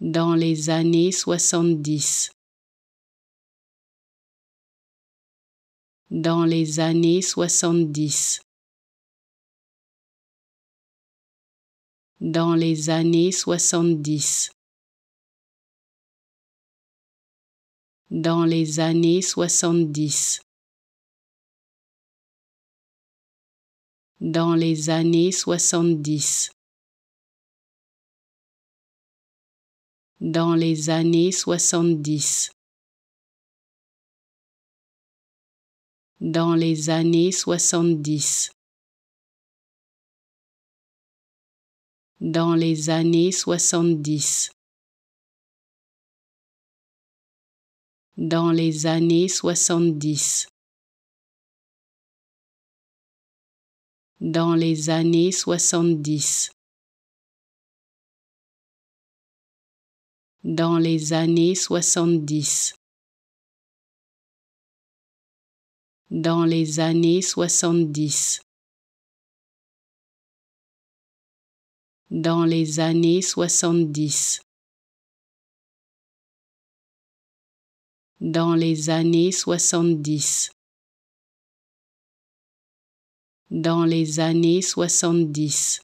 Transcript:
dans les années 70. Dans les années 70. Dans les années 70. Dans les années 70. Dans les années 70. dans les années 70. Dans les années 70. Dans les années 70. Dans les années 70. Dans les années 70. dans les années 70. Dans les années 70. Dans les années 70. Dans les années 70. Dans les années 70.